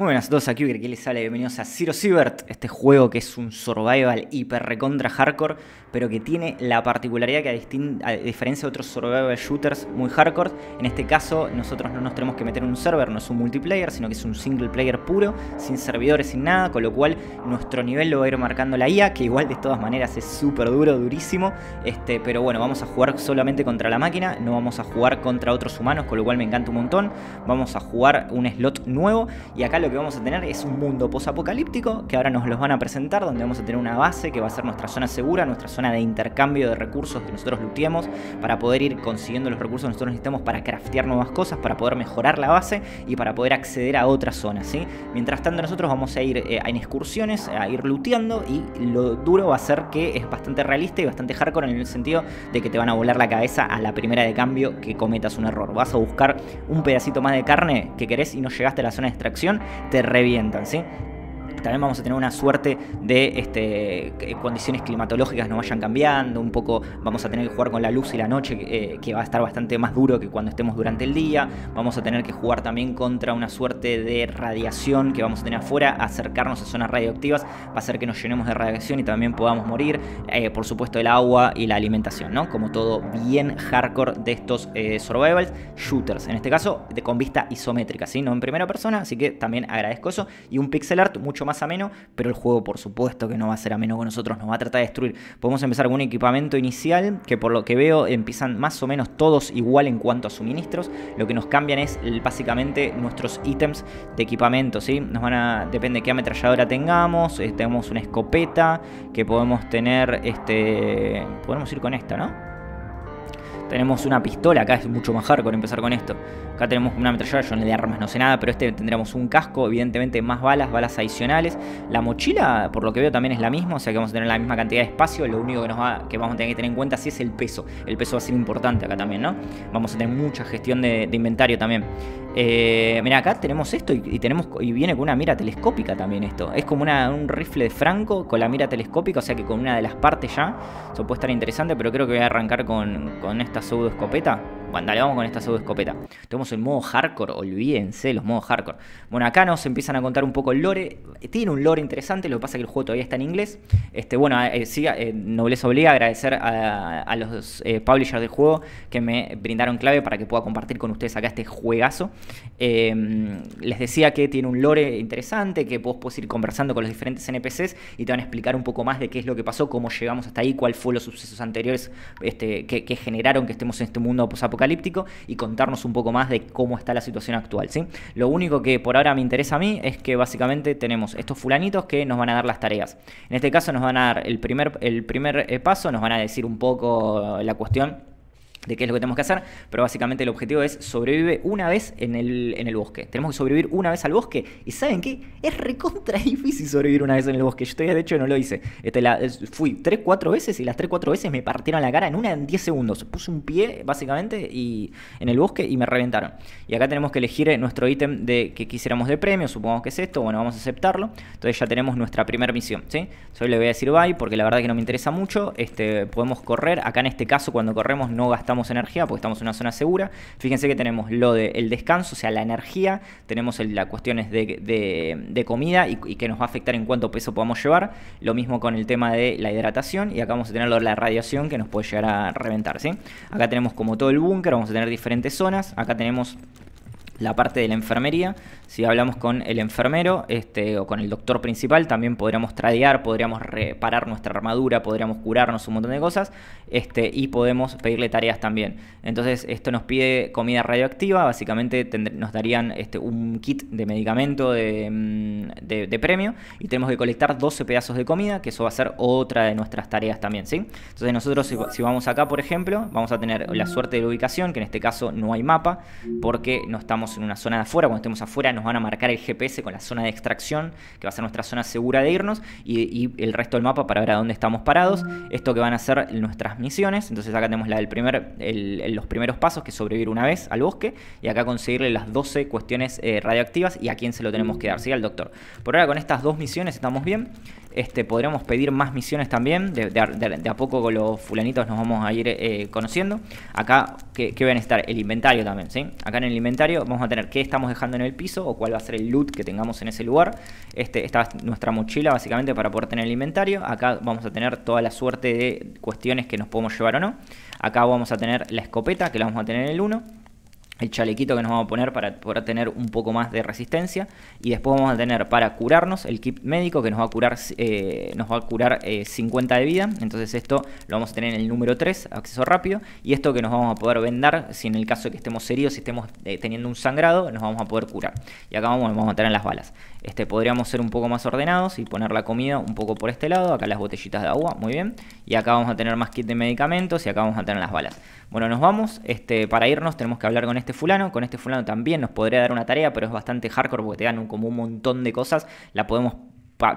Muy buenas a todos, aquí qué les sale bienvenidos a Zero Siebert, este juego que es un survival hiper recontra hardcore, pero que tiene la particularidad que a, diferencia de otros survival shooters muy hardcore, en este caso nosotros no nos tenemos que meter en un server, no es un multiplayer, sino que es un single player puro, sin servidores, sin nada, con lo cual nuestro nivel lo va a ir marcando la IA, que igual de todas maneras es súper duro, durísimo, este, pero bueno, vamos a jugar solamente contra la máquina, no vamos a jugar contra otros humanos, con lo cual me encanta un montón, vamos a jugar un slot nuevo y acá lo que vamos a tener es un mundo posapocalíptico que ahora nos los van a presentar, donde vamos a tener una base que va a ser nuestra zona segura, nuestra zona de intercambio de recursos que nosotros luteamos para poder ir consiguiendo los recursos que nosotros necesitamos para craftear nuevas cosas, para poder mejorar la base y para poder acceder a otras zonas. ¿sí? Mientras tanto nosotros vamos a ir eh, en excursiones, a ir luteando y lo duro va a ser que es bastante realista y bastante hardcore en el sentido de que te van a volar la cabeza a la primera de cambio que cometas un error. Vas a buscar un pedacito más de carne que querés y no llegaste a la zona de extracción te revientan, ¿sí? también vamos a tener una suerte de este, condiciones climatológicas no vayan cambiando, un poco vamos a tener que jugar con la luz y la noche, eh, que va a estar bastante más duro que cuando estemos durante el día, vamos a tener que jugar también contra una suerte de radiación que vamos a tener afuera, acercarnos a zonas radioactivas, va a hacer que nos llenemos de radiación y también podamos morir, eh, por supuesto el agua y la alimentación, ¿no? Como todo bien hardcore de estos eh, survivals, shooters, en este caso de, con vista isométrica, ¿sí? No en primera persona, así que también agradezco eso, y un pixel art mucho más más ameno, pero el juego por supuesto que no va a ser ameno con nosotros, nos va a tratar de destruir. Podemos empezar con un equipamiento inicial, que por lo que veo empiezan más o menos todos igual en cuanto a suministros, lo que nos cambian es básicamente nuestros ítems de equipamiento, ¿sí? Nos van a, depende de qué ametralladora tengamos, eh, tenemos una escopeta, que podemos tener, este, podemos ir con esta, ¿no? Tenemos una pistola, acá es mucho más hardcore empezar con esto. Acá tenemos una ametralladora, yo el de armas no sé nada, pero este tendríamos un casco, evidentemente más balas, balas adicionales. La mochila, por lo que veo, también es la misma, o sea que vamos a tener la misma cantidad de espacio. Lo único que, nos que vamos a tener que tener en cuenta sí es el peso. El peso va a ser importante acá también, ¿no? Vamos a tener mucha gestión de inventario también. Eh, mira, acá tenemos esto y, tenemos, y viene con una mira telescópica también esto. Es como un rifle de franco con la mira telescópica, o sea que con una de las partes ya. Eso puede estar interesante, pero creo que voy a arrancar con, con esta pseudo escopeta. Bueno, dale, vamos con esta subescopeta Tenemos el modo hardcore, olvídense los modos hardcore. Bueno, acá nos empiezan a contar un poco el lore. Tiene un lore interesante, lo que pasa es que el juego todavía está en inglés. Este, bueno, eh, eh sí, eh, nobleza obliga a agradecer a, los eh, publishers del juego que me brindaron clave para que pueda compartir con ustedes acá este juegazo. Em, les decía que tiene un lore interesante, que vos podés ir conversando con los diferentes NPCs y te van a explicar un poco más de qué es lo que pasó, cómo llegamos hasta ahí, cuál fue los sucesos anteriores este, que, generaron que estemos en este mundo poco apocalíptico y contarnos un poco más de cómo está la situación actual. ¿sí? Lo único que por ahora me interesa a mí es que básicamente tenemos estos fulanitos que nos van a dar las tareas. En este caso nos van a dar el primer, el primer eh, paso, nos van a decir un poco la cuestión de qué es lo que tenemos que hacer, pero básicamente el objetivo es sobrevive una vez en el, en el bosque. Tenemos que sobrevivir una vez al bosque. ¿Y saben qué? Es recontra difícil sobrevivir una vez en el bosque. Yo todavía de hecho no lo hice. Este, fui 3, 4 veces y las 3, 4 veces me partieron la cara en una en 10 segundos. Puse un pie básicamente y, en el bosque y me reventaron. Y acá tenemos que elegir eh, nuestro ítem de que quisiéramos de premio, supongamos que es esto, bueno, vamos a aceptarlo. Entonces ya tenemos nuestra primera misión, ¿sí? solo le voy a decir bye porque la verdad que no me interesa mucho. Este, podemos correr, acá en este caso cuando corremos no gastamos energía porque estamos en una zona segura. Fíjense que tenemos lo del descanso, o sea, la energía, tenemos las cuestiones de, comida y, que nos va a afectar en cuánto peso podamos llevar. Lo mismo con el tema de la hidratación y acá vamos a tener lo de la radiación que nos puede llegar a reventar. ¿sí? Acá tenemos como todo el búnker, vamos a tener diferentes zonas. Acá tenemos la parte de la enfermería. Si hablamos con el enfermero este, o con el doctor principal, también podríamos tradear, podríamos reparar nuestra armadura, podríamos curarnos un montón de cosas este, y podemos pedirle tareas también. Entonces, esto nos pide comida radioactiva, básicamente nos darían este, un kit de medicamento mm, de, premio y tenemos que colectar 12 pedazos de comida, que eso va a ser otra de nuestras tareas también. ¿sí? Entonces, nosotros si, si vamos acá, por ejemplo, vamos a tener la suerte de la ubicación, que en este caso no hay mapa, porque no estamos en una zona de afuera, cuando estemos afuera nos van a marcar el GPS con la zona de extracción, que va a ser nuestra zona segura de irnos, y, el resto del mapa para ver a dónde estamos parados. Esto que van a ser nuestras misiones, entonces acá tenemos la del primer, los primeros pasos, que sobrevivir una vez al bosque, y acá conseguirle las 12 cuestiones eh, radioactivas y a quién se lo tenemos que dar, ¿sí? Al doctor. Por ahora con estas dos misiones estamos bien. Este, podremos pedir más misiones también. De, a poco con los fulanitos nos vamos a ir eh, conociendo. Acá, ¿qué, ¿qué, van a estar? El inventario también, Acá en el inventario vamos a tener qué estamos dejando en el piso o cuál va a ser el loot que tengamos en ese lugar. Este, esta es nuestra mochila básicamente para poder tener el inventario. Acá vamos a tener toda la suerte de cuestiones que nos podemos llevar o no. Acá vamos a tener la escopeta que la vamos a tener en el 1 el chalequito que nos vamos a poner para poder tener un poco más de resistencia y después vamos a tener para curarnos el kit médico que nos va a curar, eh, nos va a curar 50 eh, de vida entonces esto lo vamos a tener en el número 3 acceso rápido y esto que nos vamos a poder vendar si en el caso de que estemos heridos si estemos eh, teniendo un sangrado nos vamos a poder curar y acá vamos, vamos a tener las balas este, podríamos ser un poco más ordenados y poner la comida un poco por este lado. Acá las botellitas de agua, muy bien. Y acá vamos a tener más kit de medicamentos y acá vamos a tener las balas. Bueno, nos vamos. Este, para irnos tenemos que hablar con este fulano. Con este fulano también nos podría dar una tarea, pero es bastante hardcore porque te dan como un montón de cosas. La podemos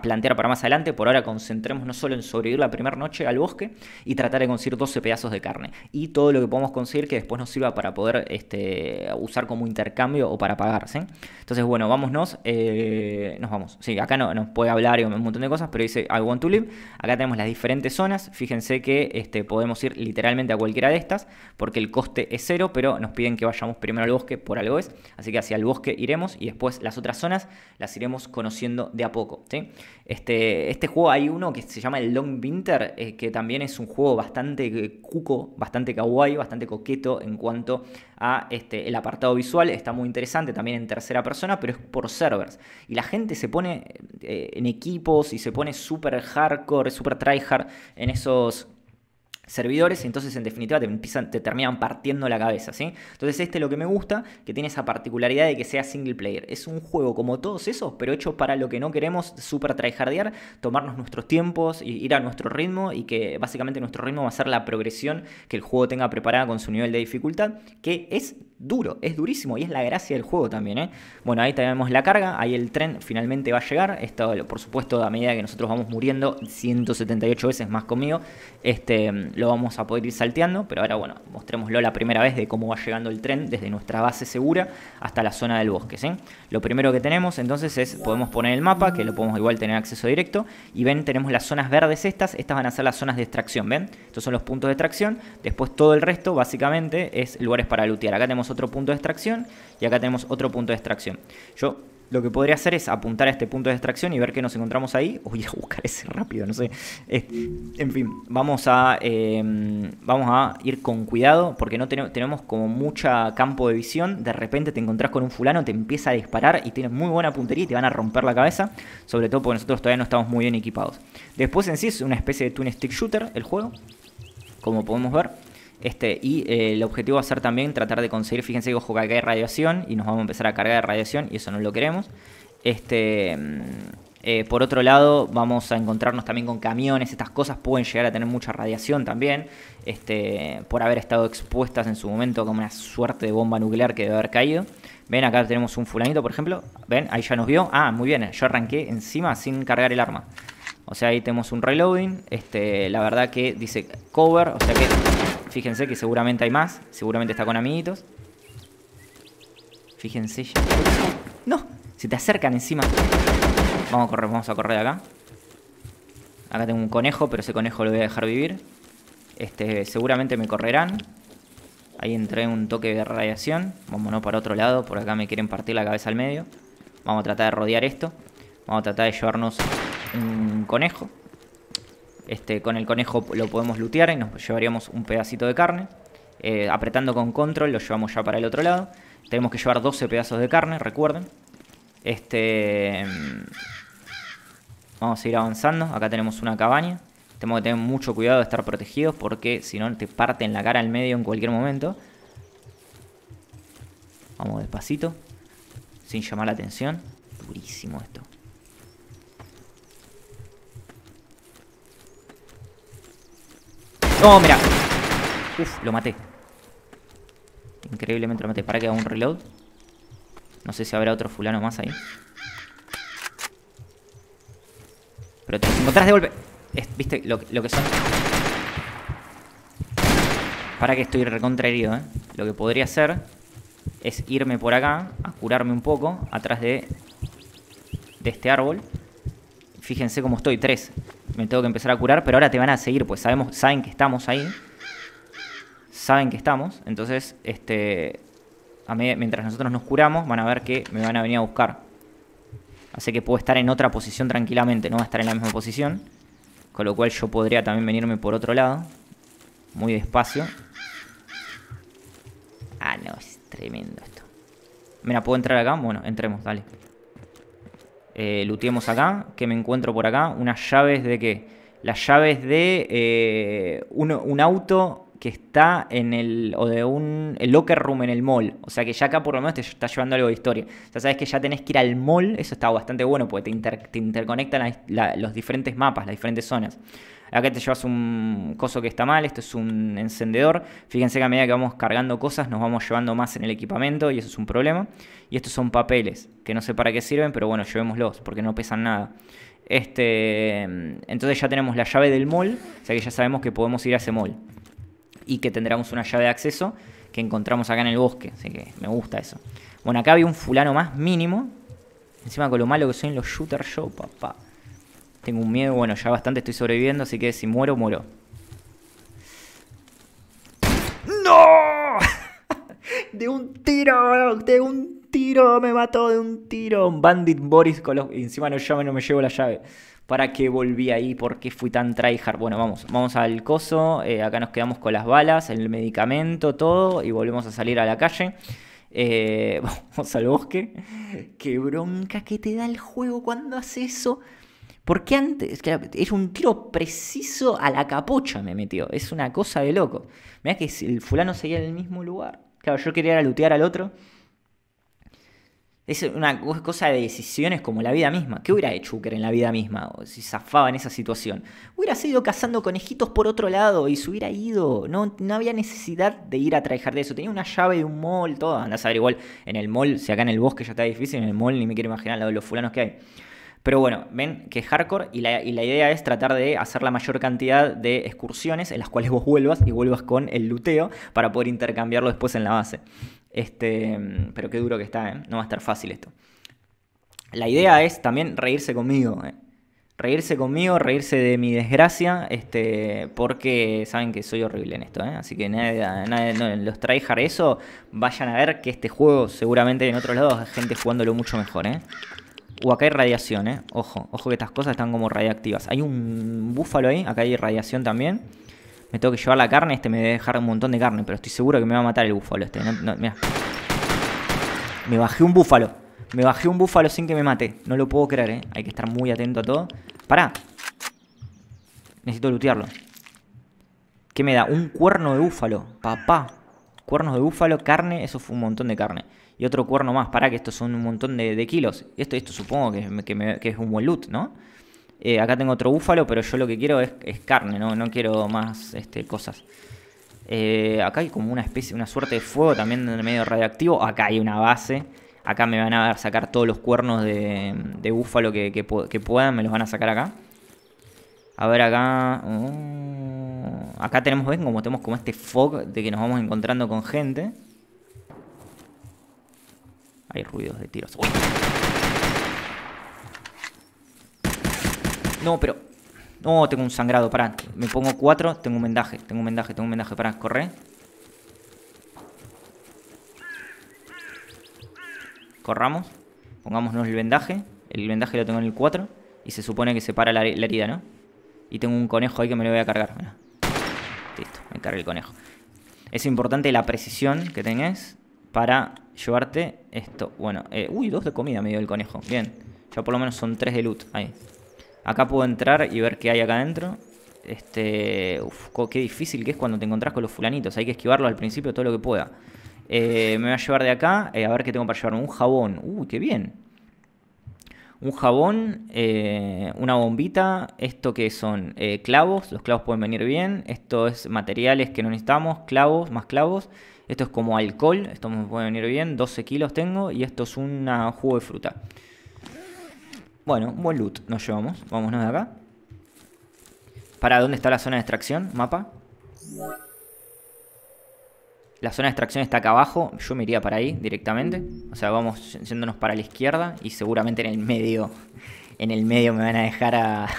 plantear para más adelante. Por ahora no solo en sobrevivir la primera noche al bosque y tratar de conseguir 12 pedazos de carne. Y todo lo que podemos conseguir que después nos sirva para poder este, usar como intercambio o para pagar, Entonces, bueno, vámonos. Eh, nos vamos. Sí, acá no, nos puede hablar y un montón de cosas, pero dice I want to live. Acá tenemos las diferentes zonas. Fíjense que este, podemos ir literalmente a cualquiera de estas porque el coste es cero, pero nos piden que vayamos primero al bosque, por algo es. Así que hacia el bosque iremos y después las otras zonas las iremos conociendo de a poco. ¿sí? Este, este juego hay uno que se llama el Long Winter, eh, que también es un juego bastante eh, cuco, bastante kawaii, bastante coqueto en cuanto a este, el apartado visual. Está muy interesante también en tercera persona, pero es por servers. Y la gente se pone eh, en equipos y se pone súper hardcore, súper tryhard en esos servidores, Y entonces en definitiva te, empiezan, te terminan partiendo la cabeza, ¿sí? Entonces este es lo que me gusta, que tiene esa particularidad de que sea single player. Es un juego como todos esos, pero hecho para lo que no queremos, súper tryhardear, tomarnos nuestros tiempos, ir a nuestro ritmo y que básicamente nuestro ritmo va a ser la progresión que el juego tenga preparada con su nivel de dificultad, que es duro, es durísimo y es la gracia del juego también, ¿eh? Bueno, ahí tenemos la carga, ahí el tren finalmente va a llegar, esto por supuesto a medida que nosotros vamos muriendo 178 veces más conmigo, este lo vamos a poder ir salteando, pero ahora bueno, mostrémoslo la primera vez de cómo va llegando el tren desde nuestra base segura hasta la zona del bosque. Lo primero que tenemos entonces es, podemos poner el mapa, que lo podemos igual tener acceso directo, y ven, tenemos las zonas verdes estas, estas van a ser las zonas de extracción, ¿ven? Estos son los puntos de extracción, después todo el resto básicamente es lugares para lootear. Acá tenemos otro punto de extracción y acá tenemos otro punto de extracción. Yo lo que podría hacer es apuntar a este punto de extracción y ver qué nos encontramos ahí. ir a buscar ese rápido, no sé. en fin, vamos a, em, vamos a ir con cuidado porque no tenemos como mucha campo de visión. De repente te encontrás con un fulano, te empieza a disparar y tienes muy buena puntería y te van a romper la cabeza. Sobre todo porque nosotros todavía no estamos muy bien equipados. Después en sí es una especie de twin stick shooter el juego, como podemos ver. Este, y eh, el objetivo va a ser también tratar de conseguir, fíjense que ojo que acá hay radiación y nos vamos a empezar a cargar de radiación y eso no lo queremos. Este, mm, eh, por otro lado, vamos a encontrarnos también con camiones, estas cosas pueden llegar a tener mucha radiación también, este, por haber estado expuestas en su momento como una suerte de bomba nuclear que debe haber caído. Ven, acá tenemos un fulanito, por ejemplo, ven, ahí ya nos vio, ah, muy bien, yo arranqué encima sin cargar el arma. O sea, ahí tenemos un reloading, este, la verdad que dice cover, o sea que Fíjense que seguramente hay más. Seguramente está con amiguitos. Fíjense ¡No! Se te acercan encima. Vamos a correr, vamos a correr acá. Acá tengo un conejo, pero ese conejo lo voy a dejar vivir. Este, seguramente me correrán. Ahí entré un toque de radiación. Vámonos para otro lado. Por acá me quieren partir la cabeza al medio. Vamos a tratar de rodear esto. Vamos a tratar de llevarnos un conejo. Este, con el conejo lo podemos lutear y nos llevaríamos un pedacito de carne. Eh, apretando con control lo llevamos ya para el otro lado. Tenemos que llevar 12 pedazos de carne, recuerden. Este, mm, vamos a ir avanzando. Acá tenemos una cabaña. Tenemos que tener mucho cuidado de estar protegidos porque si no te parten la cara al medio en cualquier momento. Vamos despacito, sin llamar la atención. Durísimo esto. No, mira. Uf, lo maté. Increíblemente lo maté. Para que haga un reload. No sé si habrá otro fulano más ahí. Pero te encontrás de golpe. ¿Viste lo, que son? Para que estoy recontra herido, ¿eh? Lo que podría hacer es irme por acá, a curarme un poco, atrás de, de este árbol. Fíjense cómo estoy, tres me tengo que empezar a curar, pero ahora te van a seguir, pues sabemos, saben que estamos ahí. Saben que estamos. Entonces, este. mientras nosotros nos curamos, van a ver que me van a venir a buscar. Así que puedo estar en otra posición tranquilamente, no va a estar en la misma posición. Con lo cual yo podría también venirme por otro lado. Muy despacio. Ah, no, es tremendo esto. Mira, ¿puedo entrar acá? Bueno, entremos, dale. Eh, lo tenemos acá, que me encuentro por acá, unas llaves de qué? Las llaves de eh, un, auto que está en el, o de un locker room en el mall. O sea que ya acá por lo menos te está llevando algo de historia. ya sabes que ya tenés que ir al mall, eso está bastante bueno porque te, interconectan los diferentes mapas, las diferentes zonas acá te llevas un coso que está mal, esto es un encendedor. Fíjense que a medida que vamos cargando cosas nos vamos llevando más en el equipamiento y eso es un problema. Y estos son papeles, que no sé para qué sirven, pero bueno, llevémoslos porque no pesan nada. Este, entonces ya tenemos la llave del mall, o sea que ya sabemos que podemos ir a ese mall y que tendremos una llave de acceso que encontramos acá en el bosque, así que me gusta eso. Bueno, acá había un fulano más mínimo, encima con lo malo que soy en los shooter show, papá. Tengo un miedo, bueno, ya bastante estoy sobreviviendo, así que si muero, muero. ¡No! de un tiro, de un tiro, me mató de un tiro. Bandit Boris con los... Encima no llame, no me llevo la llave. ¿Para qué volví ahí? ¿Por qué fui tan tryhard? Bueno, vamos, vamos al coso. Eh, acá nos quedamos con las balas, el medicamento, todo. Y volvemos a salir a la calle. Eh, vamos al bosque. Qué bronca que te da el juego cuando haces eso qué antes, que es un tiro preciso a la capucha me metió. Es una cosa de loco. Mirá que el fulano seguía en el mismo lugar. Claro, yo quería lootear al otro. Es una cosa de decisiones como la vida misma. ¿Qué hubiera hecho Uker en la vida misma o si zafaba en esa situación? Hubiera seguido cazando conejitos por otro lado y se hubiera ido. No, no había necesidad de ir a trabajar de eso. Tenía una llave de un mall, todo. Andás a ver igual en el mall, si acá en el bosque ya está difícil, en el mall ni me quiero imaginar los fulanos que hay. Pero bueno, ven que es hardcore y la, idea es tratar de hacer la mayor cantidad de excursiones en las cuales vos vuelvas y vuelvas con el luteo para poder intercambiarlo después en la base. Este, pero qué duro que está, ¿eh? no va a estar fácil esto. La idea es también reírse conmigo. ¿eh? Reírse conmigo, reírse de mi desgracia, este, porque saben que soy horrible en esto. ¿eh? Así que nadie, no, los eso, vayan a ver que este juego seguramente en otros lados hay gente jugándolo mucho mejor. ¿eh? O acá hay radiación, ¿eh? Ojo, ojo que estas cosas están como radiactivas. Hay un búfalo ahí, acá hay radiación también. Me tengo que llevar la carne, este me debe dejar un montón de carne, pero estoy seguro que me va a matar el búfalo este. No, Me bajé un búfalo. Me bajé un búfalo sin que me mate. No lo puedo creer, ¿eh? Hay que estar muy atento a todo. ¿Para? Necesito lootearlo ¿Qué me da? Un cuerno de búfalo. Papá. Cuernos de búfalo, carne. Eso fue un montón de carne y otro cuerno más. Pará, que esto son un montón de, kilos. Esto, esto supongo que, es un buen loot, ¿no? Eh, acá tengo otro búfalo, pero yo lo que quiero es, carne, ¿no? No quiero más este, cosas. Eh, acá hay como una especie, una suerte de fuego también en el medio radioactivo. Acá hay una base. Acá me van a sacar todos los cuernos de, búfalo que, puedan, me los van a sacar acá. A ver acá... Uh, acá tenemos, ven, como tenemos como este fog de que nos vamos encontrando con gente. Hay ruidos de tiros. No, pero... No, tengo un sangrado, pará. Me pongo cuatro, tengo un vendaje, tengo un vendaje, tengo un vendaje. Pará, corre. Corramos. Pongámonos el vendaje. El vendaje lo tengo en el 4. Y se supone que se para la, herida, ¿no? Y tengo un conejo ahí que me lo voy a cargar. Listo, me cargué el conejo. Es importante la precisión que tenés para llevarte esto. Bueno, eh, uy, dos de comida me dio el conejo. Bien, ya por lo menos son tres de loot. Ahí. Acá puedo entrar y ver qué hay acá adentro. Este, uf, qué difícil que es cuando te encontrás con los fulanitos. Hay que esquivarlo al principio todo lo que pueda. Eh, me voy a llevar de acá, eh, a ver qué tengo para llevarme. Un jabón, uy, qué bien. Un jabón, una bombita, esto que son clavos, los clavos pueden venir bien. Esto es materiales que no necesitamos, clavos, más clavos. Esto es como alcohol, esto me puede venir bien, 12 kilos tengo y esto es un ah, jugo de fruta. Bueno, buen loot nos llevamos, vámonos de acá. ¿Para dónde está la zona de extracción? Mapa. La zona de extracción está acá abajo, yo me iría para ahí directamente. O sea, vamos yéndonos para la izquierda y seguramente en el medio, en el medio me van a dejar a,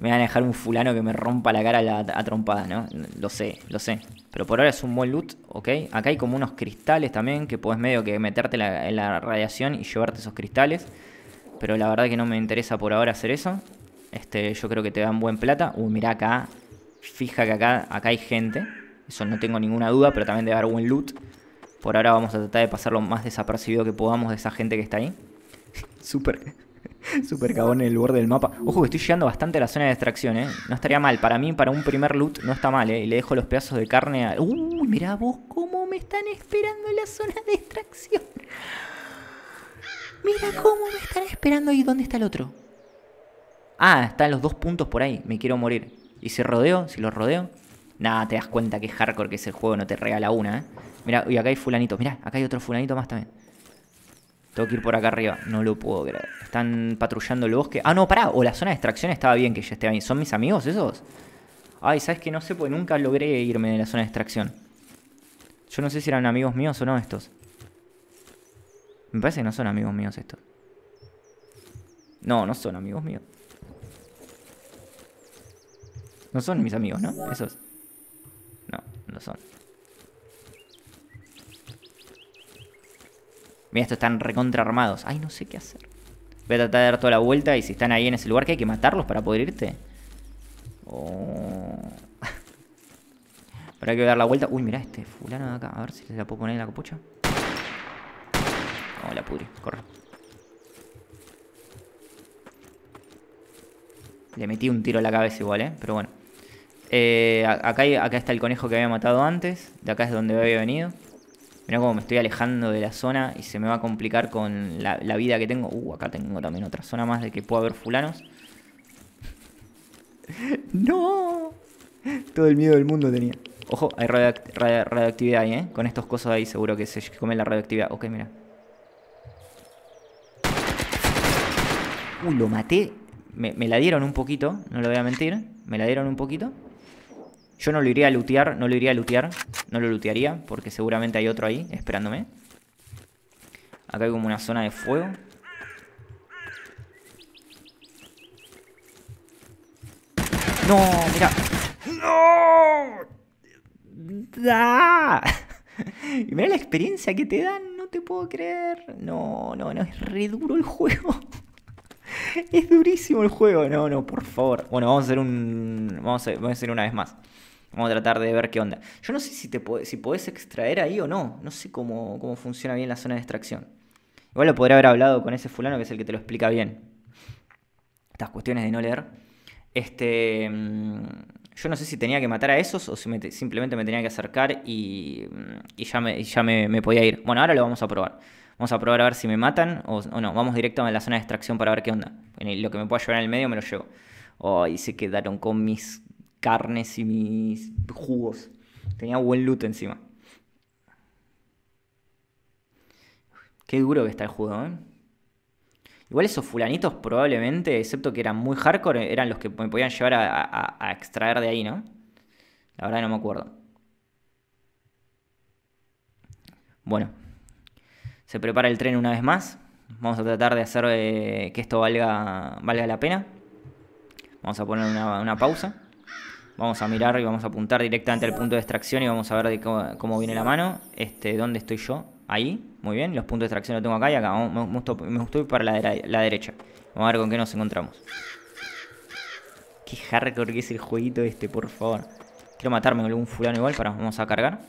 me van a dejar un fulano que me rompa la cara la trompada, ¿no? Lo sé, lo sé. Pero por ahora es un buen loot, ¿ok? Acá hay como unos cristales también que puedes medio que meterte en la radiación y llevarte esos cristales. Pero la verdad que no me interesa por ahora hacer eso. Este, yo creo que te dan buen plata. Uy, mirá acá. Fija que acá, acá hay gente. Eso no tengo ninguna duda, pero también debe dar buen loot. Por ahora vamos a tratar de pasar lo más desapercibido que podamos de esa gente que está ahí. Súper. Super cabón en el borde del mapa. Ojo que estoy llegando bastante a la zona de extracción, ¿eh? No estaría mal. Para mí, para un primer loot, no está mal, ¿eh? Y le dejo los pedazos de carne a... Uy, mirá vos cómo me están esperando en la zona de extracción. Mira cómo me están esperando. ¿Y dónde está el otro? Ah, están los dos puntos por ahí. Me quiero morir. ¿Y si rodeo? ¿Si los rodeo? Nada, te das cuenta que es hardcore que es el juego. No te regala una, ¿eh? Mira, y acá hay fulanito. Mira, acá hay otro fulanito más también. Tengo que ir por acá arriba. No lo puedo creer. Están patrullando el bosque. Ah, no, pará. O la zona de extracción estaba bien que ya esté ahí. ¿Son mis amigos esos? Ay, ¿sabes que No sé, porque nunca logré irme de la zona de extracción. Yo no sé si eran amigos míos o no estos. Me parece que no son amigos míos estos. No, no son amigos míos. No son mis amigos, ¿no? Esos. No, no son. Mira, estos están recontra armados. Ay, no sé qué hacer. Voy a tratar de dar toda la vuelta y si están ahí en ese lugar que hay que matarlos para poder irte. Oh. para que dar la vuelta. Uy, mirá este fulano de acá. A ver si le la puedo poner en la capucha. No, oh, la pudre. Corre. Le metí un tiro a la cabeza igual, ¿eh? Pero bueno. Eh, acá, acá está el conejo que había matado antes. De acá es donde había venido. Mirá cómo me estoy alejando de la zona y se me va a complicar con la, vida que tengo. Uh, acá tengo también otra zona más de que pueda haber fulanos. ¡No! Todo el miedo del mundo tenía. Ojo, hay radioactividad ahí, ¿eh? Con estos cosas ahí seguro que se come la radioactividad. Ok, mira. ¡Uh, lo maté. Me, me, la dieron un poquito, no lo voy a mentir. Me la dieron un poquito. Yo no lo iría a lutear, no lo iría a lutear. No lo lootearía porque seguramente hay otro ahí esperándome. Acá hay como una zona de fuego. No, mira. No. Y mira la experiencia que te dan, no te puedo creer. No, no, no, es re duro el juego. Es durísimo el juego. No, no, por favor. Bueno, vamos a hacer un vamos a hacer una vez más. Vamos a tratar de ver qué onda. Yo no sé si, te podés extraer ahí o no. No sé cómo, funciona bien la zona de extracción. Igual lo podría haber hablado con ese fulano que es el que te lo explica bien. Estas cuestiones de no leer. Este, mm, yo no sé si tenía que matar a esos o si simplemente me tenía que acercar y, mm, ya, me, podía ir. Bueno, ahora lo vamos a probar. Vamos a probar a ver si me matan o, no. Vamos directo a la zona de extracción para ver qué onda. lo que me pueda llevar en el medio me lo llevo. Oh, se quedaron con mis carnes y mis jugos. Tenía buen loot encima. Qué duro que está el juego, ¿eh? Igual esos fulanitos probablemente, excepto que eran muy hardcore, eran los que me podían llevar a, extraer de ahí, ¿no? La verdad no me acuerdo. Bueno, se prepara el tren una vez más. Vamos a tratar de hacer eh, que esto valga, valga la pena. Vamos a poner una pausa. Vamos a mirar y vamos a apuntar directamente al punto de extracción y vamos a ver cómo, viene la mano. Este, ¿Dónde estoy yo? Ahí, muy bien. Los puntos de extracción los tengo acá y acá. Me gustó, ir para la, derecha. Vamos a ver con qué nos encontramos. Qué hardcore que es el jueguito este, por favor. Quiero matarme con algún fulano igual para. Vamos a cargar.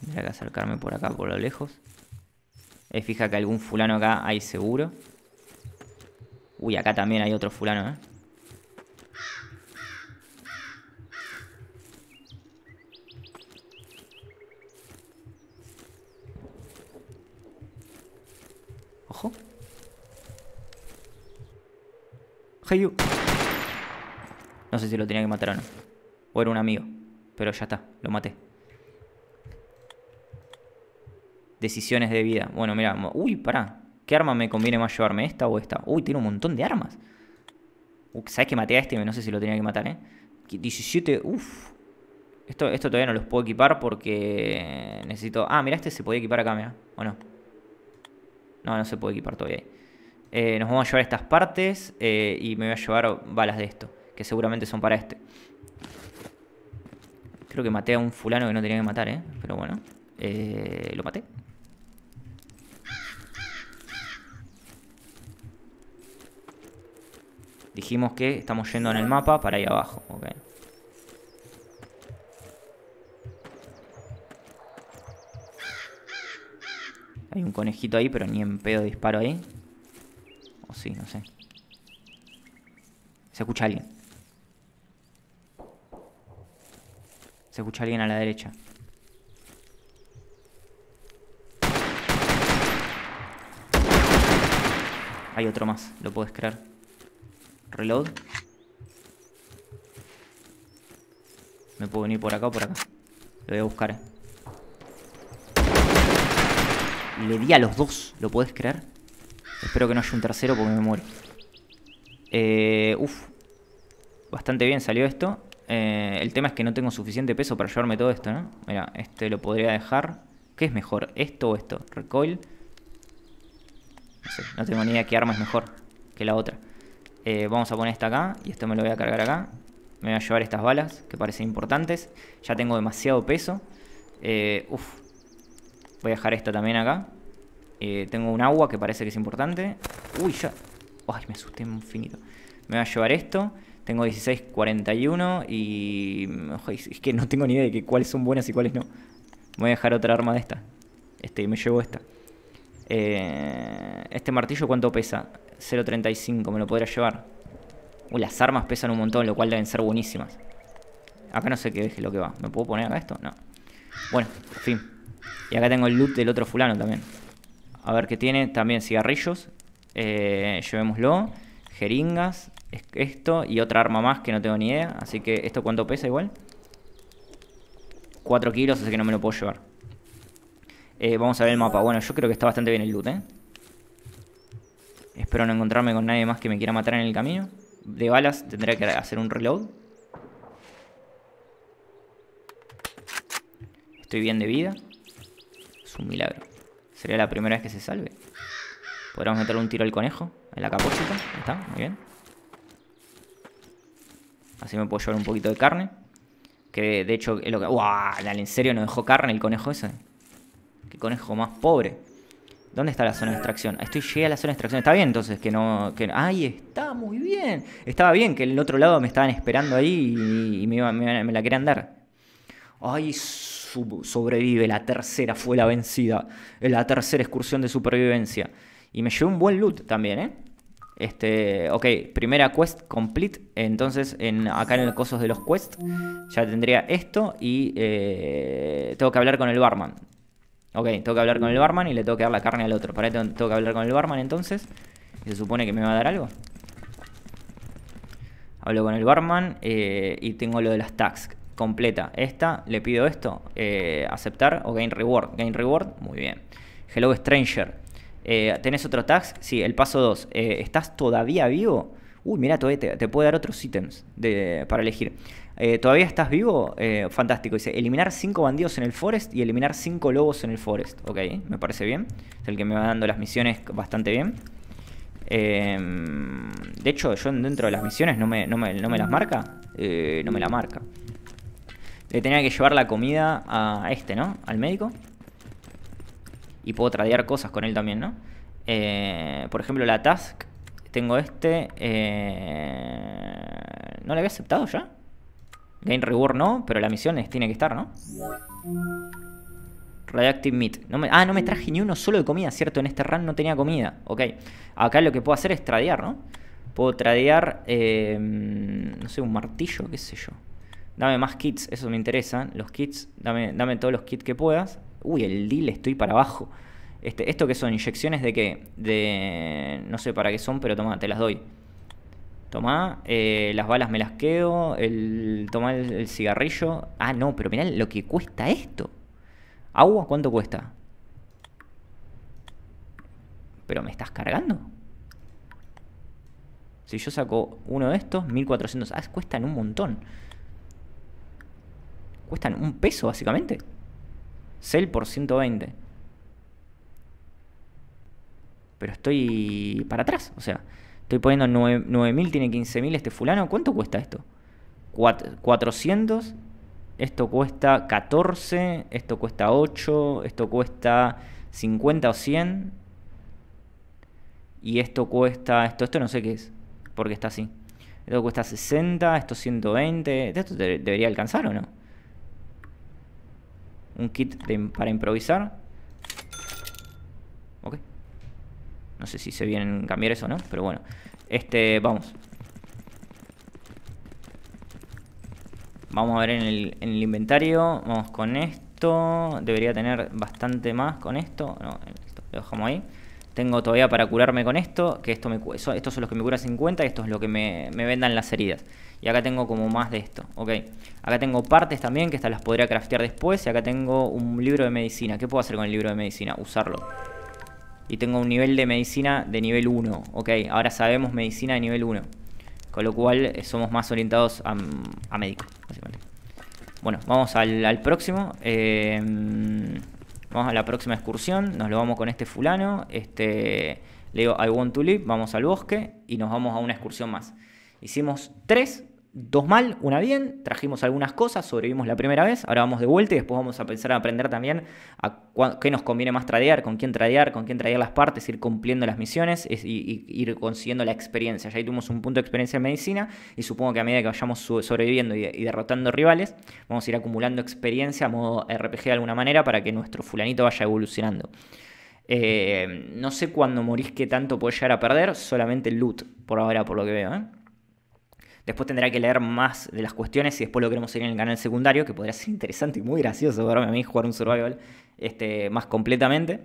Tendría que acercarme por acá, por lo lejos fija que algún fulano acá hay seguro. Uy, acá también hay otro fulano, ¿eh? Ojo. Heyu. No sé si lo tenía que matar o no. O era un amigo. Pero ya está, lo maté. Decisiones de vida. Bueno, mira, uy, pará. ¿Qué arma me conviene más llevarme? ¿Esta o esta? Uy, tiene un montón de armas. ¿Sabes que maté a este? No sé si lo tenía que matar, ¿eh? 17, uff. Esto, esto todavía no los puedo equipar porque necesito... Ah, mira, este se podía equipar acá, mira. ¿O no? No, no se puede equipar todavía. Eh, nos vamos a llevar estas partes eh, y me voy a llevar balas de esto, que seguramente son para este. Creo que maté a un fulano que no tenía que matar, ¿eh? Pero bueno, eh, lo maté. Dijimos que estamos yendo en el mapa para ahí abajo. Ok Hay un conejito ahí, pero ni en pedo disparo ahí. O sí, no sé. Se escucha alguien. Se escucha alguien a la derecha. Hay otro más, lo puedes creer. Reload. Me puedo venir por acá o por acá. Lo voy a buscar. ¿eh? Le di a los dos, ¿lo puedes creer? Espero que no haya un tercero porque me muero. Eh, uf. Bastante bien salió esto. Eh, el tema es que no tengo suficiente peso para llevarme todo esto, ¿no? Mira, este lo podría dejar. ¿Qué es mejor? ¿Esto o esto? Recoil. No no tengo ni idea qué arma es mejor que la otra. Eh, vamos a poner esta acá y esto me lo voy a cargar acá. Me voy a llevar estas balas que parecen importantes. Ya tengo demasiado peso. Eh, voy a dejar esta también acá. Eh, tengo un agua que parece que es importante. Uy, ya. Ay, me asusté infinito. Me voy a llevar esto. Tengo 1641 y... Mm, es que no tengo ni idea de que cuáles son buenas y cuáles no. Voy a dejar otra arma de esta. Este, y me llevo esta. este martillo, ¿cuánto pesa? 0.35, me lo podría llevar. Uy, las armas pesan un montón, lo cual deben ser buenísimas. Acá no sé qué es lo que va. ¿Me puedo poner acá esto? No. Bueno, fin. Y acá tengo el loot del otro fulano también. A ver qué tiene. También cigarrillos. Eh, llevémoslo. Jeringas. Esto y otra arma más que no tengo ni idea. Así que esto cuánto pesa igual. 4 kilos, así que no me lo puedo llevar. Eh, vamos a ver el mapa. Bueno, yo creo que está bastante bien el loot, ¿eh? Espero no encontrarme con nadie más que me quiera matar en el camino. De balas tendré que hacer un reload. Estoy bien de vida. Es un milagro. Sería la primera vez que se salve. Podríamos meterle un tiro al conejo en la capócita. Está, muy bien. Así me puedo llevar un poquito de carne. Que de hecho es lo que... en serio no dejó carne el conejo ese. Qué conejo más pobre. ¿Dónde está la zona de extracción? Ah, estoy llegué a la zona de extracción. Está bien, entonces que no. Que, ahí está, muy bien. Estaba bien que el otro lado me estaban esperando ahí y, me, la querían dar. Ay, sobrevive. La tercera fue la vencida. La tercera excursión de supervivencia. Y me llevé un buen loot también, ¿eh? Este, ok, primera quest complete. Entonces, acá en el cosos de los quests, ya tendría esto. Y eh, tengo que hablar con el barman. Ok, tengo que hablar con el barman y le tengo que dar la carne al otro. Para ahí tengo que hablar con el barman entonces. Y se supone que me va a dar algo. Hablo con el barman eh, y tengo lo de las tags. Completa. Esta, le pido esto. Eh, aceptar o gain reward. Gain reward, muy bien. Hello stranger. Eh, ¿Tenés otro tag? Sí, el paso 2. ¿Estás todavía vivo? Uy, mira, todavía te, te, puede dar otros ítems para elegir. Eh, ¿todavía estás vivo? Eh, fantástico. Dice, eliminar 5 bandidos en el forest y eliminar 5 lobos en el forest. Ok, me parece bien. Es el que me va dando las misiones bastante bien. Em, de hecho, yo dentro de las misiones no me, las marca. Eh, no me la marca. Le tenía que llevar la comida a este, ¿no? Al médico. Y puedo tradear cosas con él también, ¿no? por ejemplo, la task. Tengo este. ¿No la había aceptado ya? Gain reward no, pero la misión tiene que estar, ¿no? Radioactive Meat. ah, no me traje ni uno solo de comida, ¿cierto? En este run no tenía comida. Ok. Acá lo que puedo hacer es tradear, ¿no? Puedo tradear, eh, no sé, un martillo, qué sé yo. Dame más kits, eso me interesa. Los kits, dame, todos los kits que puedas. Uy, el deal estoy para abajo. Este, ¿Esto que son? ¿Inyecciones de qué? De... No sé para qué son, pero toma, te las doy. Toma eh, las balas me las quedo, el, el, cigarrillo. Ah, no, pero mirá lo que cuesta esto. ¿Agua cuánto cuesta? ¿Pero me estás cargando? Si yo saco uno de estos, 1400... Ah, cuestan un montón. Cuestan un peso, básicamente. Cell por 120. Pero estoy para atrás, o sea... Estoy poniendo 9.000, tiene 15.000 este fulano. ¿Cuánto cuesta esto? 400. Esto cuesta 14. Esto cuesta 8. Esto cuesta 50 o 100. Y esto cuesta... Esto, esto no sé qué es. Porque está así. Esto cuesta 60. Esto 120. ¿Esto debería alcanzar o no? Un kit para improvisar. No sé si se vienen cambiar eso o no, pero bueno. Este, vamos. Vamos a ver en el, inventario. Vamos con esto. Debería tener bastante más con esto. No, lo dejamos ahí. Tengo todavía para curarme con esto, que esto estos son los que me cura 50 y esto es lo que me, me, vendan las heridas. Y acá tengo como más de esto, ok. Acá tengo partes también, que estas las podría craftear después. Y acá tengo un libro de medicina. ¿Qué puedo hacer con el libro de medicina? Usarlo y tengo un nivel de medicina de nivel 1. Ok, ahora sabemos medicina de nivel 1. Con lo cual eh, somos más orientados a, mm, a médico, Bueno, vamos al, próximo. Eh, mm, vamos a la próxima excursión. Nos lo vamos con este fulano. Este, le digo, I want to live. Vamos al bosque y nos vamos a una excursión más. Hicimos tres dos mal, una bien, trajimos algunas cosas, sobrevivimos la primera vez, ahora vamos de vuelta y después vamos a pensar a aprender también a qué nos conviene más tradear, con quién tradear, con quién tradear las partes, ir cumpliendo las misiones y, ir consiguiendo la experiencia. Ya ahí tuvimos un punto de experiencia en medicina y supongo que a medida que vayamos sobreviviendo y, derrotando rivales, vamos a ir acumulando experiencia a modo RPG de alguna manera para que nuestro fulanito vaya evolucionando. Eh, no sé cuándo morís qué tanto puede llegar a perder, solamente el loot por ahora, por lo que veo. ¿eh? Después tendrá que leer más de las cuestiones y después lo queremos seguir en el canal secundario, que podría ser interesante y muy gracioso verme a mí jugar un survival este, más completamente.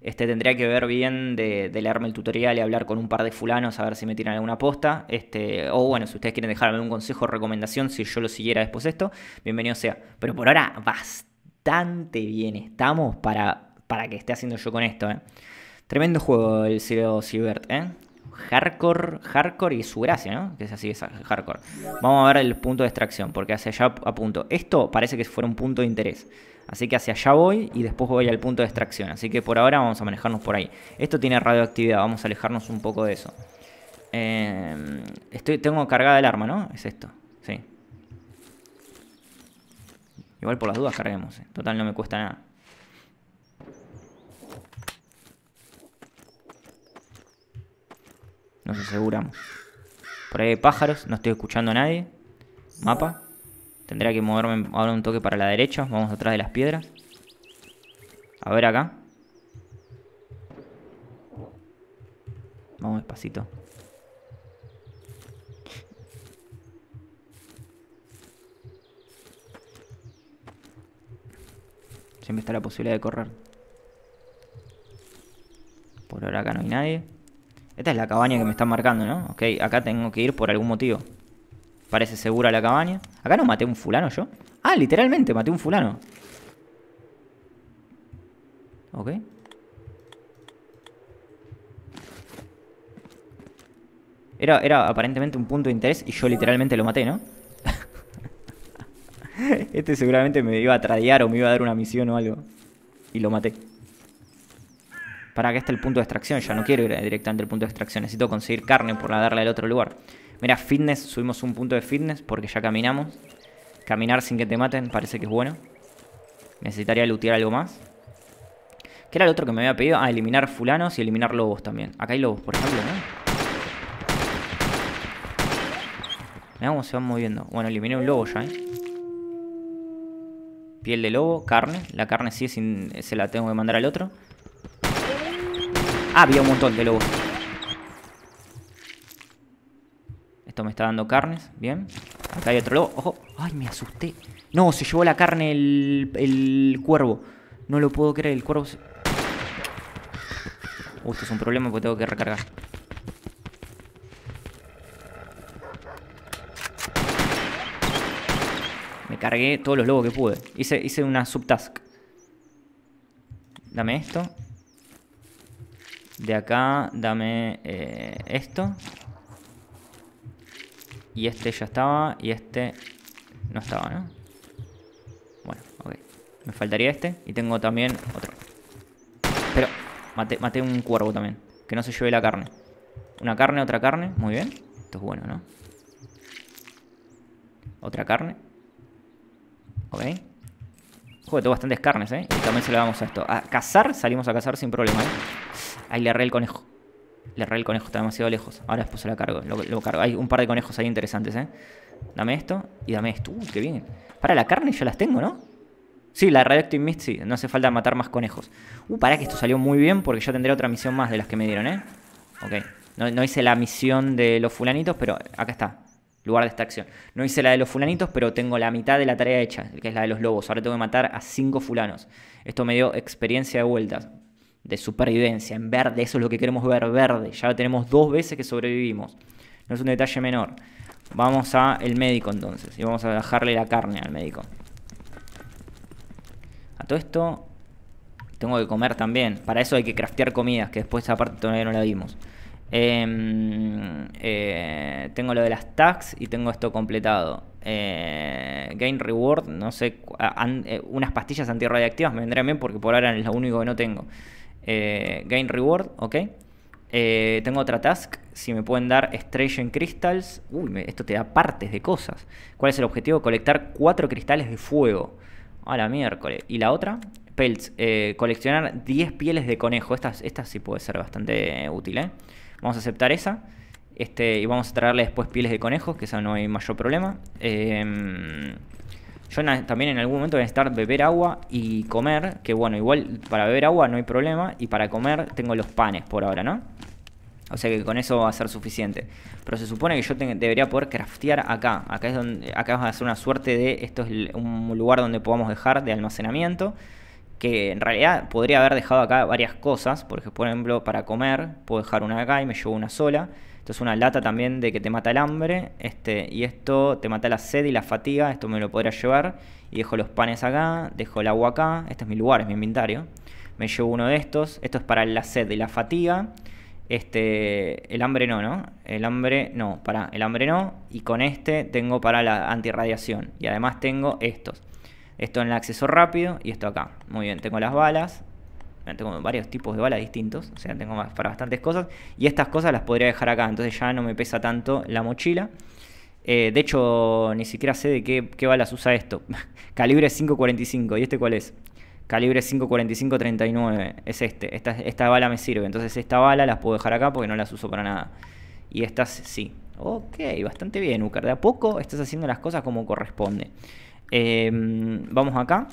Este, tendría que ver bien de, leerme el tutorial y hablar con un par de fulanos a ver si me tiran alguna posta. Este, o bueno, si ustedes quieren dejarme un consejo o recomendación, si yo lo siguiera después esto, bienvenido sea. Pero por ahora, bastante bien estamos para, para que esté haciendo yo con esto. ¿eh? Tremendo juego el CEO ¿eh? hardcore, hardcore y su gracia, ¿no? Que es así, es hardcore. Vamos a ver el punto de extracción, porque hacia allá apunto. Esto parece que fuera un punto de interés. Así que hacia allá voy y después voy al punto de extracción. Así que por ahora vamos a manejarnos por ahí. Esto tiene radioactividad, vamos a alejarnos un poco de eso. Eh, estoy, tengo cargada el arma, ¿no? Es esto, sí. Igual por las dudas carguemos. Eh. Total, no me cuesta nada. Nos aseguramos. Por ahí hay pájaros, no estoy escuchando a nadie. Mapa. Tendría que moverme ahora un toque para la derecha. Vamos atrás de las piedras. A ver acá. Vamos despacito. Siempre está la posibilidad de correr. Por ahora acá no hay nadie. Esta es la cabaña que me están marcando, ¿no? Ok, acá tengo que ir por algún motivo. Parece segura la cabaña. ¿Acá no maté un fulano yo? Ah, literalmente maté un fulano. Ok. Era, era aparentemente un punto de interés y yo literalmente lo maté, ¿no? este seguramente me iba a tradear o me iba a dar una misión o algo. Y lo maté. Para que está el punto de extracción, ya no quiero ir directamente al punto de extracción, necesito conseguir carne por darle al otro lugar. Mira, fitness, subimos un punto de fitness porque ya caminamos. Caminar sin que te maten parece que es bueno. Necesitaría lootear algo más. ¿Qué era el otro que me había pedido? Ah, eliminar fulanos y eliminar lobos también. Acá hay lobos, por ejemplo, ¿no? Mirá cómo se van moviendo. Bueno, eliminé un lobo ya, ¿eh? Piel de lobo, carne. La carne sí se la tengo que mandar al otro había un montón de lobos. Esto me está dando carnes. Bien. Acá hay otro lobo. Ojo. Ay, me asusté. No, se llevó la carne el, el cuervo. No lo puedo creer. El cuervo se... Uh, esto es un problema porque tengo que recargar. Me cargué todos los lobos que pude. Hice, hice una subtask. Dame esto. De acá dame eh, esto. Y este ya estaba. Y este no estaba, ¿no? Bueno, ok. Me faltaría este. Y tengo también otro. Pero maté, un cuervo también. Que no se lleve la carne. Una carne, otra carne. Muy bien. Esto es bueno, ¿no? Otra carne. Ok. Joder, tengo bastantes carnes, ¿eh? Y también se le damos a esto. A cazar, salimos a cazar sin problema, ¿eh? Ahí le arreé el conejo. Le erré el conejo, está demasiado lejos. Ahora después se la cargo, lo, cargo. Hay un par de conejos ahí interesantes, ¿eh? Dame esto y dame esto. Uy, qué bien. Para la carne ya las tengo, ¿no? Sí, la Radioactive Mist sí, no hace falta matar más conejos. Uh, para que esto salió muy bien porque ya tendré otra misión más de las que me dieron, ¿eh? Ok. No, no, hice la misión de los fulanitos, pero acá está. Lugar de esta acción. No hice la de los fulanitos, pero tengo la mitad de la tarea hecha, que es la de los lobos. Ahora tengo que matar a cinco fulanos. Esto me dio experiencia de vueltas de supervivencia, en verde, eso es lo que queremos ver, verde. Ya tenemos dos veces que sobrevivimos. No es un detalle menor. Vamos a el médico entonces. Y vamos a dejarle la carne al médico. A todo esto tengo que comer también. Para eso hay que craftear comidas, que después aparte todavía no la vimos. Em, eh, tengo lo de las tags y tengo esto completado. Eh, gain reward, no sé, eh, unas pastillas antirradiactivas me vendrían bien porque por ahora es lo único que no tengo. Eh, gain Reward, ok. Eh, tengo otra task, si me pueden dar en Crystals. Uy, esto te da partes de cosas. ¿Cuál es el objetivo? Colectar cuatro cristales de fuego. A la miércoles. ¿Y la otra? Pelts, eh, coleccionar 10 pieles de conejo. Esta, estas sí puede ser bastante útil, Vamos a aceptar esa. Este, y vamos a traerle después pieles de conejos, que esa no hay mayor problema. Eh, yo también en algún momento voy a estar beber agua y comer, que bueno, igual para beber agua no hay problema y para comer tengo los panes por ahora, ¿no? O sea que con eso va a ser suficiente. Pero se supone que yo debería poder craftear acá. Acá es donde acá vas a hacer una suerte de esto es un lugar donde podamos dejar de almacenamiento que en realidad podría haber dejado acá varias cosas, porque por ejemplo, para comer puedo dejar una acá y me llevo una sola. Esto es una lata también de que te mata el hambre. Este, y esto te mata la sed y la fatiga. Esto me lo podría llevar. Y dejo los panes acá. Dejo el agua acá. Este es mi lugar, es mi inventario. Me llevo uno de estos. Esto es para la sed y la fatiga. Este, el hambre no, ¿no? El hambre no, para, el hambre no. Y con este tengo para la antirradiación. Y además tengo estos. Esto en el acceso rápido y esto acá. Muy bien, tengo las balas tengo varios tipos de balas distintos, o sea, tengo para bastantes cosas, y estas cosas las podría dejar acá, entonces ya no me pesa tanto la mochila. Eh, de hecho, ni siquiera sé de qué, balas usa esto. Calibre 5.45, ¿y este cuál es? Calibre 5.45-39, es este, esta, bala me sirve, entonces esta bala las puedo dejar acá porque no las uso para nada. Y estas sí. Ok, bastante bien, Ucar. De a poco estás haciendo las cosas como corresponde. Em, vamos acá.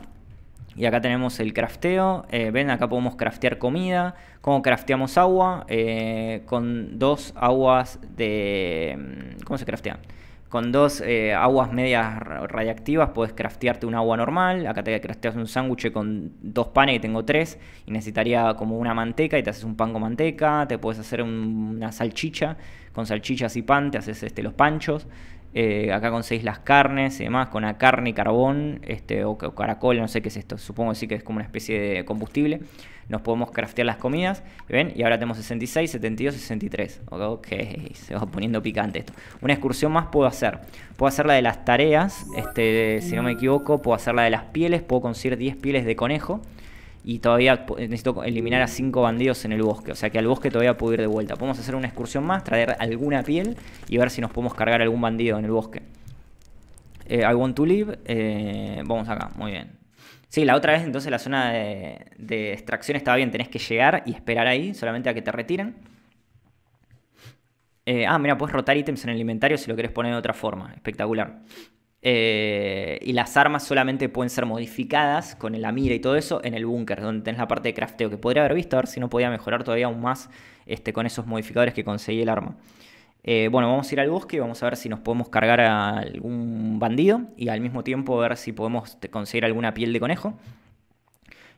Y acá tenemos el crafteo. Eh, ven, acá podemos craftear comida. Cómo crafteamos agua. Eh, con dos aguas de... Mm, ¿Cómo se craftea? Con dos eh, aguas medias radiactivas puedes craftearte un agua normal. Acá te crafteas un sándwich con dos panes, y tengo tres. Y necesitaría como una manteca y te haces un pan con manteca. Te puedes hacer una salchicha. Con salchichas y pan te haces este, los panchos. Eh, acá conseguís las carnes y demás, con la carne y carbón, este, o, caracol, no sé qué es esto, supongo sí que es como una especie de combustible. Nos podemos craftear las comidas, ¿ven? Y ahora tenemos 66, 72, 63. Ok, se va poniendo picante esto. Una excursión más puedo hacer. Puedo hacer la de las tareas, este, si no me equivoco, puedo hacer la de las pieles, puedo conseguir 10 pieles de conejo y todavía necesito eliminar a cinco bandidos en el bosque. O sea que al bosque todavía puedo ir de vuelta. Podemos hacer una excursión más, traer alguna piel y ver si nos podemos cargar algún bandido en el bosque. Eh, I want to live. Eh, vamos acá, muy bien. Sí, la otra vez entonces la zona de, extracción estaba bien. Tenés que llegar y esperar ahí solamente a que te retiren. Eh, ah, mira, puedes rotar ítems en el inventario si lo querés poner de otra forma. Espectacular. Eh, y las armas solamente pueden ser modificadas con la mira y todo eso en el búnker, donde tenés la parte de crafteo, que podría haber visto, a ver si no podía mejorar todavía aún más este, con esos modificadores que conseguí el arma. Eh, bueno, vamos a ir al bosque y vamos a ver si nos podemos cargar a algún bandido y al mismo tiempo ver si podemos conseguir alguna piel de conejo.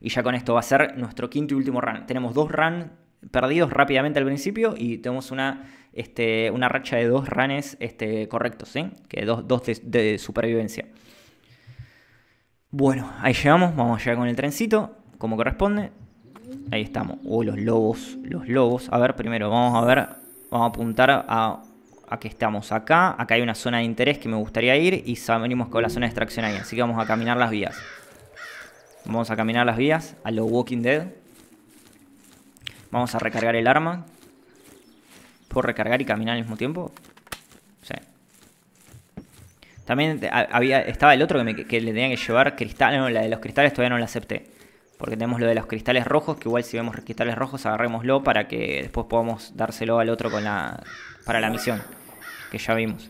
Y ya con esto va a ser nuestro quinto y último run. Tenemos dos runs perdidos rápidamente al principio y tenemos una este, una racha de dos ranes este, correctos, ¿sí? Que dos, de, supervivencia. Bueno, ahí llegamos, vamos a llegar con el trencito, como corresponde. Ahí estamos. Oh, los lobos, los lobos. A ver, primero vamos a ver, vamos a apuntar a, a que estamos acá. Acá hay una zona de interés que me gustaría ir y venimos con la zona de extracción ahí. Así que vamos a caminar las vías. Vamos a caminar las vías a lo Walking Dead. Vamos a recargar el arma, ¿Puedo recargar y caminar al mismo tiempo? Sí. También había, estaba el otro que, le tenía que llevar cristal. No, la de los cristales todavía no la acepté. Porque tenemos lo de los cristales rojos, que igual si vemos cristales rojos agarrémoslo para que después podamos dárselo al otro con la, para la misión. Que ya vimos.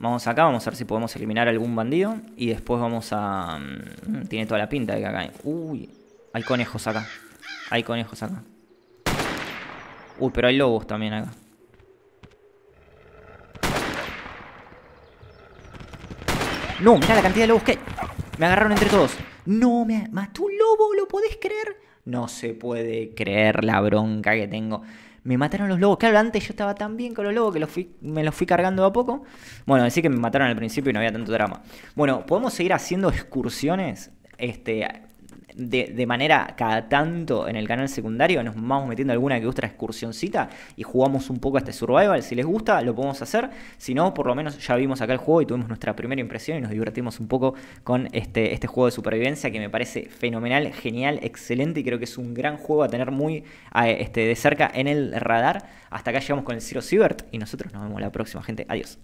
Vamos acá, vamos a ver si podemos eliminar algún bandido. Y después vamos a... Mm, tiene toda la pinta de que acá... Uy, hay conejos acá. Hay conejos acá. Uy, pero hay lobos también acá. No, mira la cantidad de lobos que Me agarraron entre todos. No, me mató un lobo, ¿lo podés creer? No se puede creer la bronca que tengo. Me mataron los lobos. Claro, antes yo estaba tan bien con los lobos que me los fui cargando a poco. Bueno, así que me mataron al principio y no había tanto drama. Bueno, podemos seguir haciendo excursiones este, de, manera cada tanto en el canal secundario nos vamos metiendo alguna que otra excursioncita y jugamos un poco a este survival. Si les gusta, lo podemos hacer. Si no, por lo menos ya vimos acá el juego y tuvimos nuestra primera impresión y nos divertimos un poco con este, este juego de supervivencia que me parece fenomenal, genial, excelente y creo que es un gran juego a tener muy este, de cerca en el radar. Hasta acá llegamos con el Ciro Siebert y nosotros nos vemos la próxima, gente. Adiós.